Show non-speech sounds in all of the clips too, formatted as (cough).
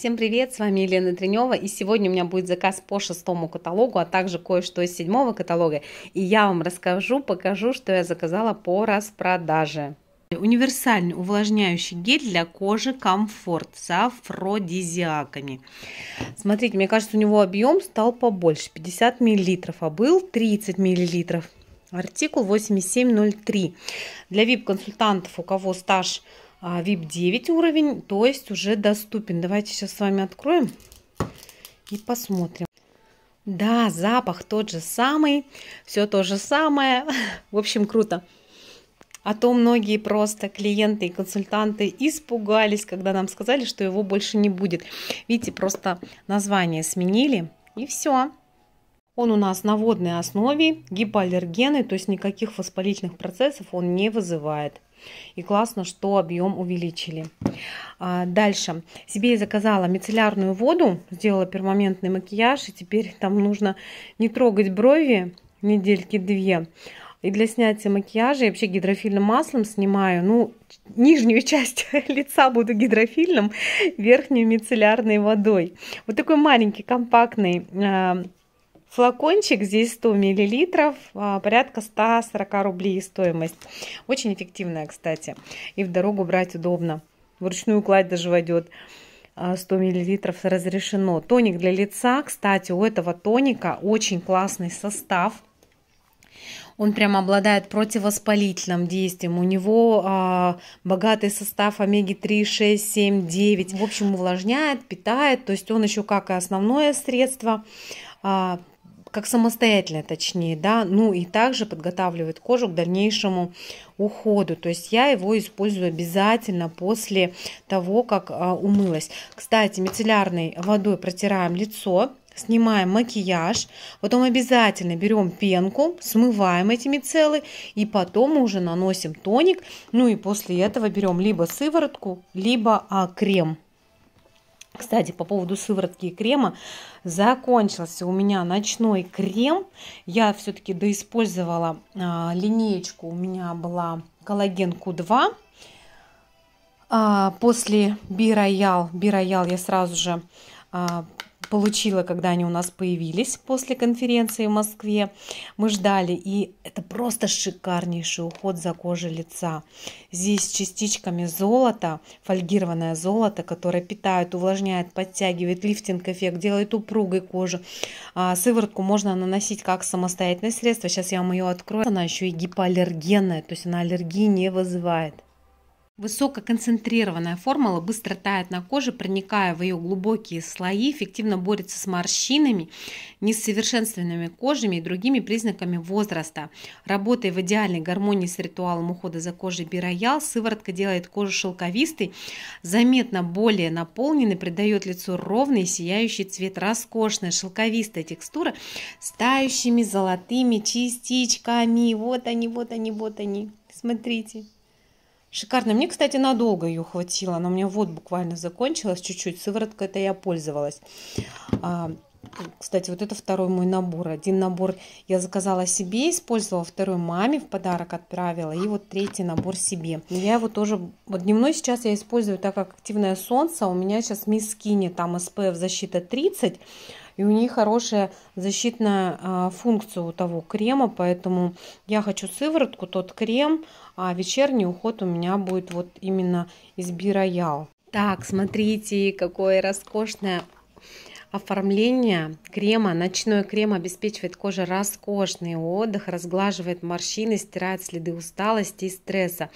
Всем привет, с вами Елена Тренева, и сегодня у меня будет заказ по шестому каталогу, а также кое-что из седьмого каталога, и я вам расскажу, покажу, что я заказала по распродаже. Универсальный увлажняющий гель для кожи комфорт с афродизиаками. Смотрите, мне кажется, у него объем стал побольше, 50 мл, а был 30 мл. Артикул 8703. Для VIP-консультантов, у кого стаж а VIP 9 уровень, то есть уже доступен. Давайте сейчас с вами откроем и посмотрим. Да, запах тот же самый, все то же самое. (laughs) В общем, круто. А то многие просто клиенты и консультанты испугались, когда нам сказали, что его больше не будет. Видите, просто название сменили и все. Он у нас на водной основе, гипоаллергенный, то есть никаких воспалительных процессов он не вызывает. И классно, что объем увеличили. А, дальше. Себе я заказала мицеллярную воду, сделала перманентный макияж, и теперь там нужно не трогать брови недельки две. И для снятия макияжа я вообще гидрофильным маслом снимаю, ну, нижнюю (laughs) часть лица буду гидрофильным, верхнюю мицеллярной водой. Вот такой маленький, компактный а, Флакончик здесь 100 миллилитров, а, порядка 140 рублей стоимость. Очень эффективная, кстати. И в дорогу брать удобно. Вручную кладь даже войдет. 100 а, миллилитров. разрешено. Тоник для лица. Кстати, у этого тоника очень классный состав. Он прям обладает противовоспалительным действием. У него а, богатый состав омеги-3, 6, 7, 9. В общем, увлажняет, питает. То есть он еще как и основное средство а, как самостоятельно точнее, да, ну и также подготавливает кожу к дальнейшему уходу. То есть я его использую обязательно после того, как а, умылась. Кстати, мицеллярной водой протираем лицо, снимаем макияж, потом обязательно берем пенку, смываем эти мицеллы и потом уже наносим тоник. Ну и после этого берем либо сыворотку, либо а, крем. Кстати, по поводу сыворотки и крема, закончился у меня ночной крем. Я все-таки доиспользовала а, линеечку, у меня была коллаген Q2. А, после Бироял, Бироял я сразу же а, получила, когда они у нас появились после конференции в Москве. Мы ждали, и это просто шикарнейший уход за кожей лица. Здесь частичками золота, фольгированное золото, которое питает, увлажняет, подтягивает, лифтинг-эффект, делает упругой кожу. А, сыворотку можно наносить как самостоятельное средство. Сейчас я вам ее открою. Она еще и гипоаллергенная, то есть она аллергии не вызывает. Высококонцентрированная формула быстро тает на коже, проникая в ее глубокие слои, эффективно борется с морщинами, несовершенственными кожами и другими признаками возраста. Работая в идеальной гармонии с ритуалом ухода за кожей бироял, сыворотка делает кожу шелковистой, заметно более наполненной, придает лицу ровный сияющий цвет, роскошная шелковистая текстура с тающими золотыми частичками. Вот они, вот они, вот они. Смотрите. Шикарно. Мне, кстати, надолго ее хватило. Она у меня вот буквально закончилась чуть-чуть. сыворотка, это я пользовалась. А, кстати, вот это второй мой набор. Один набор я заказала себе, использовала. Второй маме в подарок отправила. И вот третий набор себе. Я его тоже... Вот дневной сейчас я использую, так как активное солнце. А у меня сейчас мискини, там SPF защита 30 и у них хорошая защитная а, функция у того крема, поэтому я хочу сыворотку, тот крем, а вечерний уход у меня будет вот именно из Бироял. Так, смотрите, какое роскошное оформления крема, ночной крем обеспечивает коже роскошный отдых, разглаживает морщины, стирает следы усталости и стресса.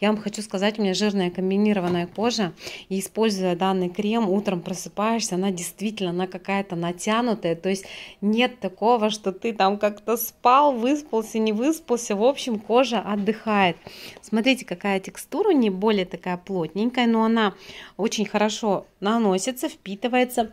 Я вам хочу сказать, у меня жирная комбинированная кожа, и используя данный крем, утром просыпаешься, она действительно, она какая-то натянутая, то есть нет такого, что ты там как-то спал, выспался, не выспался, в общем, кожа отдыхает. Смотрите, какая текстура, не более такая плотненькая, но она очень хорошо наносится, впитывается,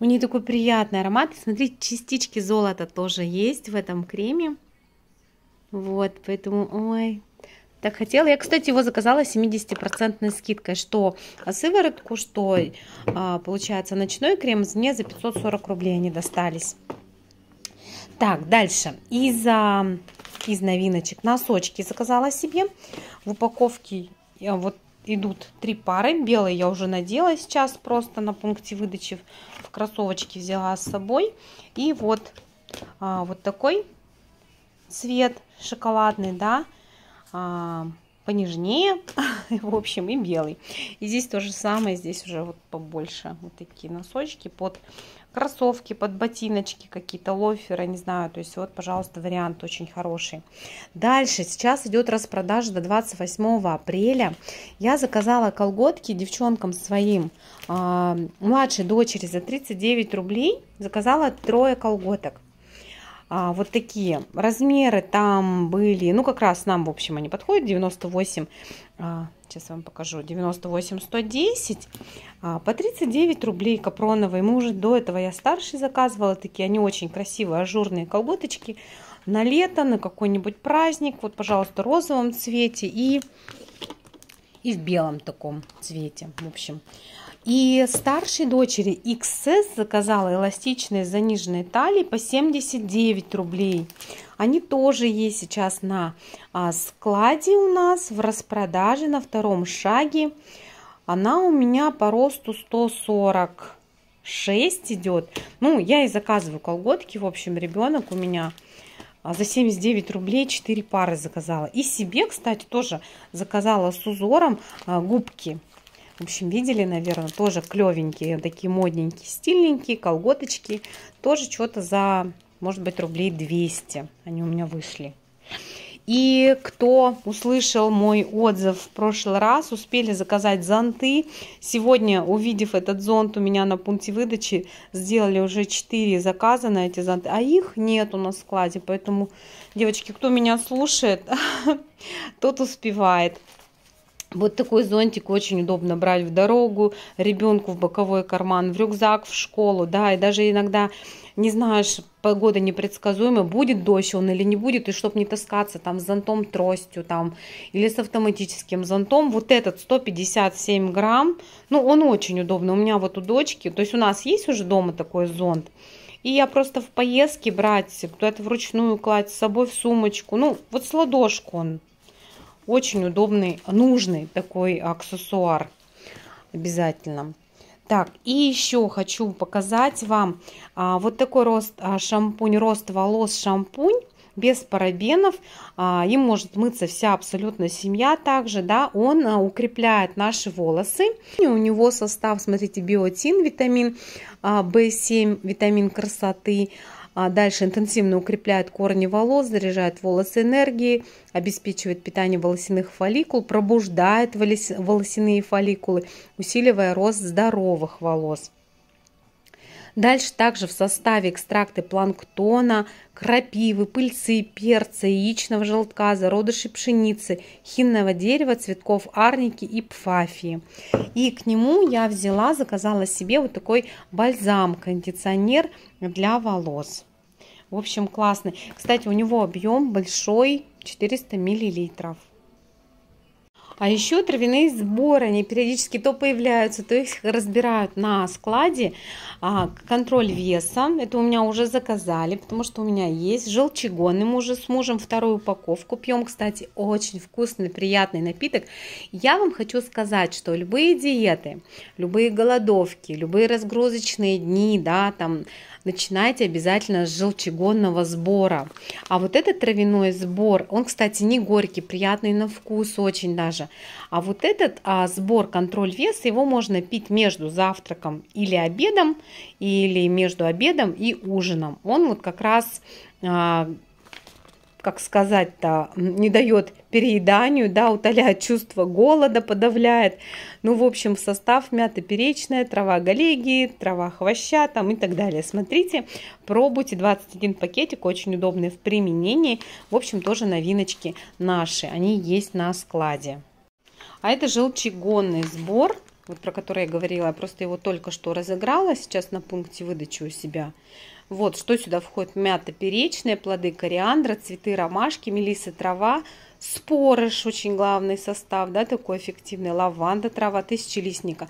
у нее такой приятный аромат. смотрите, частички золота тоже есть в этом креме. Вот, поэтому, ой, так хотела. Я, кстати, его заказала 70% скидкой, что сыворотку, что, а, получается, ночной крем мне за 540 рублей они достались. Так, дальше. Из, а, из новиночек носочки заказала себе. В упаковке э, вот идут три пары. Белые я уже надела сейчас просто на пункте выдачи в кроссовочке взяла с собой. И вот, а, вот такой цвет шоколадный, да, а, понежнее, (laughs) в общем, и белый. И здесь то же самое, здесь уже вот побольше вот такие носочки под кроссовки, под ботиночки какие-то, лоферы, не знаю. То есть вот, пожалуйста, вариант очень хороший. Дальше, сейчас идет распродажа до 28 апреля. Я заказала колготки девчонкам своим, э, младшей дочери за 39 рублей. Заказала трое колготок а, вот такие. Размеры там были, ну как раз нам, в общем, они подходят. 98, а, сейчас вам покажу, 98-110 а, по 39 рублей капроновые. Мы уже до этого, я старше заказывала такие, они очень красивые, ажурные колготочки. На лето, на какой-нибудь праздник, вот, пожалуйста, в розовом цвете и и в белом таком цвете, в общем. И старшей дочери XS заказала эластичные заниженные талии по 79 рублей. Они тоже есть сейчас на а, складе у нас в распродаже на втором шаге. Она у меня по росту 146 идет. Ну, я и заказываю колготки. В общем, ребенок у меня а за 79 рублей 4 пары заказала. И себе, кстати, тоже заказала с узором а, губки. В общем, видели, наверное, тоже клевенькие, такие модненькие, стильненькие колготочки. Тоже что-то за, может быть, рублей 200 они у меня вышли. И кто услышал мой отзыв в прошлый раз, успели заказать зонты. Сегодня, увидев этот зонт у меня на пункте выдачи, сделали уже 4 заказа на эти зонты. А их нет у нас в складе. Поэтому, девочки, кто меня слушает, (laughs) тот успевает. Вот такой зонтик очень удобно брать в дорогу, ребенку в боковой карман, в рюкзак, в школу, да, и даже иногда не знаешь, погода непредсказуема, будет дождь он или не будет, и чтобы не таскаться там с зонтом, тростью там, или с автоматическим зонтом, вот этот 157 грамм, ну, он очень удобный, у меня вот у дочки, то есть у нас есть уже дома такой зонт, и я просто в поездке брать, куда-то вручную класть, с собой в сумочку, ну, вот с ладошку он очень удобный, нужный такой аксессуар обязательно. Так, и еще хочу показать вам а, вот такой рост а, шампунь, рост волос шампунь без парабенов. А, им может мыться вся абсолютно семья также, да, он а, укрепляет наши волосы. И у него состав, смотрите, биотин, витамин а, B7, витамин красоты, а дальше интенсивно укрепляет корни волос, заряжает волосы энергией, обеспечивает питание волосяных фолликул, пробуждает волосяные фолликулы, усиливая рост здоровых волос. Дальше также в составе экстракты планктона, крапивы, пыльцы, перца, яичного желтка, зародышей пшеницы, хинного дерева, цветков арники и пфафии. И к нему я взяла, заказала себе вот такой бальзам-кондиционер для волос. В общем, классный. Кстати, у него объем большой, 400 миллилитров. А еще травяные сборы, они периодически то появляются, то их разбирают на складе. А, контроль веса, это у меня уже заказали, потому что у меня есть желчегонный. Мы уже с мужем вторую упаковку пьем, кстати, очень вкусный, приятный напиток. Я вам хочу сказать, что любые диеты, любые голодовки, любые разгрузочные дни, да, там начинайте обязательно с желчегонного сбора. А вот этот травяной сбор, он, кстати, не горький, приятный на вкус очень даже. А вот этот а, сбор контроль веса, его можно пить между завтраком или обедом, или между обедом и ужином. Он вот как раз а, как сказать-то, не дает перееданию, да, утоляет (laughs) чувство голода, подавляет. Ну, в общем, в состав мята перечная, трава галегии, трава хвоща там и так далее. Смотрите, пробуйте 21 пакетик, очень удобный в применении. В общем, тоже новиночки наши, они есть на складе. А это желчегонный сбор, вот про который я говорила, я просто его только что разыграла сейчас на пункте выдачи у себя. Вот что сюда входит. Мята перечная, плоды кориандра, цветы ромашки, мелисы трава, спорыш, очень главный состав, да, такой эффективный, лаванда трава, тысячелистника.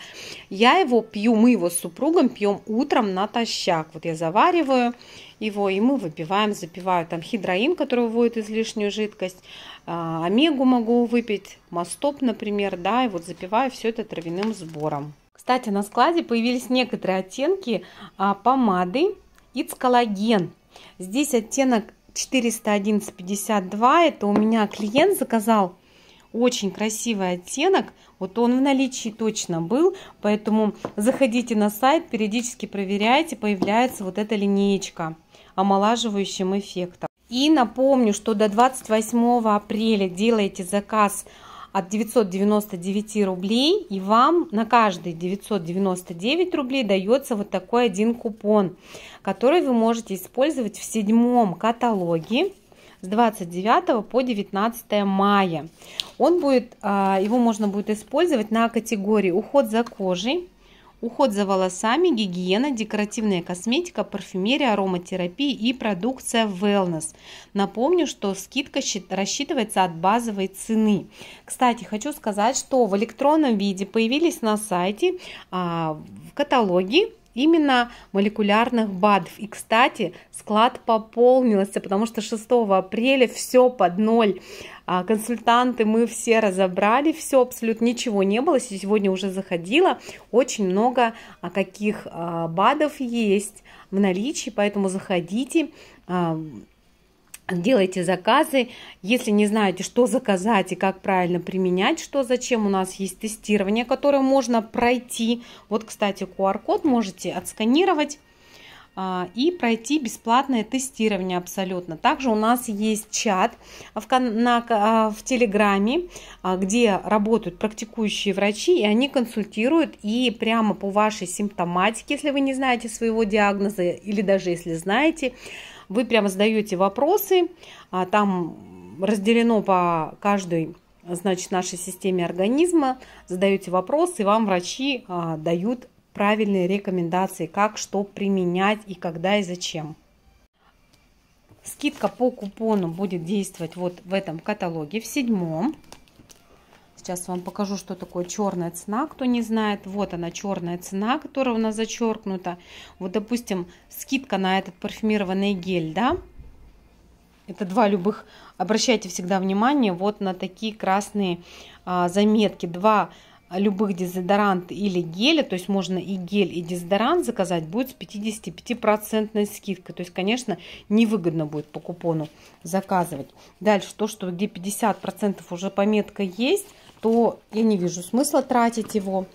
Я его пью, мы его с супругом пьем утром натощак. Вот я завариваю его, и мы выпиваем, запиваю там хидроин, который выводит излишнюю жидкость, а, омегу могу выпить, мастоп, например, да, и вот запиваю все это травяным сбором. Кстати, на складе появились некоторые оттенки а, помады It's коллаген. Здесь оттенок 411.52. Это у меня клиент заказал очень красивый оттенок. Вот он в наличии точно был, поэтому заходите на сайт, периодически проверяйте, появляется вот эта линеечка омолаживающим эффектом. И напомню, что до 28 апреля делайте заказ от 999 рублей, и вам на каждый 999 рублей дается вот такой один купон, который вы можете использовать в седьмом каталоге с 29 по 19 мая. Он будет, а, его можно будет использовать на категории уход за кожей, уход за волосами, гигиена, декоративная косметика, парфюмерия, ароматерапия и продукция Wellness. Напомню, что скидка рассчитывается от базовой цены. Кстати, хочу сказать, что в электронном виде появились на сайте а, в каталоге именно молекулярных БАДов. И, кстати, склад пополнился, потому что 6 апреля все под ноль. А, консультанты мы все разобрали, все, абсолютно ничего не было. Сегодня уже заходила, очень много а, каких а, БАДов есть в наличии, поэтому заходите, делайте заказы. Если не знаете, что заказать и как правильно применять, что зачем, у нас есть тестирование, которое можно пройти. Вот, кстати, QR-код можете отсканировать а, и пройти бесплатное тестирование абсолютно. Также у нас есть чат в, на, а, в Телеграме, а, где работают практикующие врачи, и они консультируют и прямо по вашей симптоматике, если вы не знаете своего диагноза или даже если знаете, вы прямо задаете вопросы, а там разделено по каждой значит, нашей системе организма, задаете вопросы, и вам врачи а, дают правильные рекомендации, как что применять и когда и зачем. Скидка по купону будет действовать вот в этом каталоге, в седьмом сейчас вам покажу, что такое черная цена, кто не знает. Вот она, черная цена, которая у нас зачеркнута. Вот, допустим, скидка на этот парфюмированный гель, да? Это два любых. Обращайте всегда внимание вот на такие красные а, заметки. Два любых дезодорант или геля, то есть можно и гель, и дезодорант заказать, будет с 55% скидкой. То есть, конечно, невыгодно будет по купону заказывать. Дальше то, что где 50% уже пометка есть, то я не вижу смысла тратить его.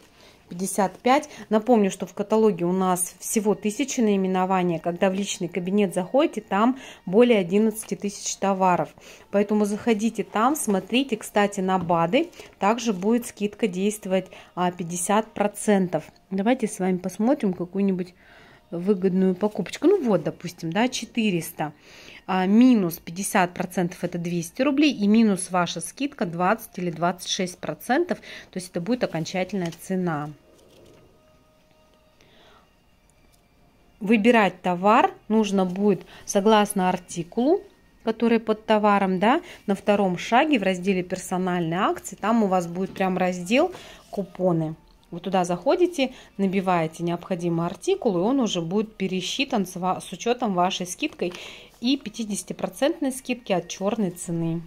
55. Напомню, что в каталоге у нас всего тысячи наименований. Когда в личный кабинет заходите, там более 11 тысяч товаров. Поэтому заходите там, смотрите. Кстати, на БАДы также будет скидка действовать 50%. А, Давайте с вами посмотрим какую-нибудь выгодную покупочку. Ну вот, допустим, да, 400. 400 а, минус 50% это 200 рублей и минус ваша скидка 20 или 26%, то есть это будет окончательная цена. Выбирать товар нужно будет согласно артикулу, который под товаром, да, на втором шаге в разделе персональные акции, там у вас будет прям раздел купоны. Вы туда заходите, набиваете необходимый артикул, и он уже будет пересчитан с, с учетом вашей скидкой и 50% скидки от черной цены.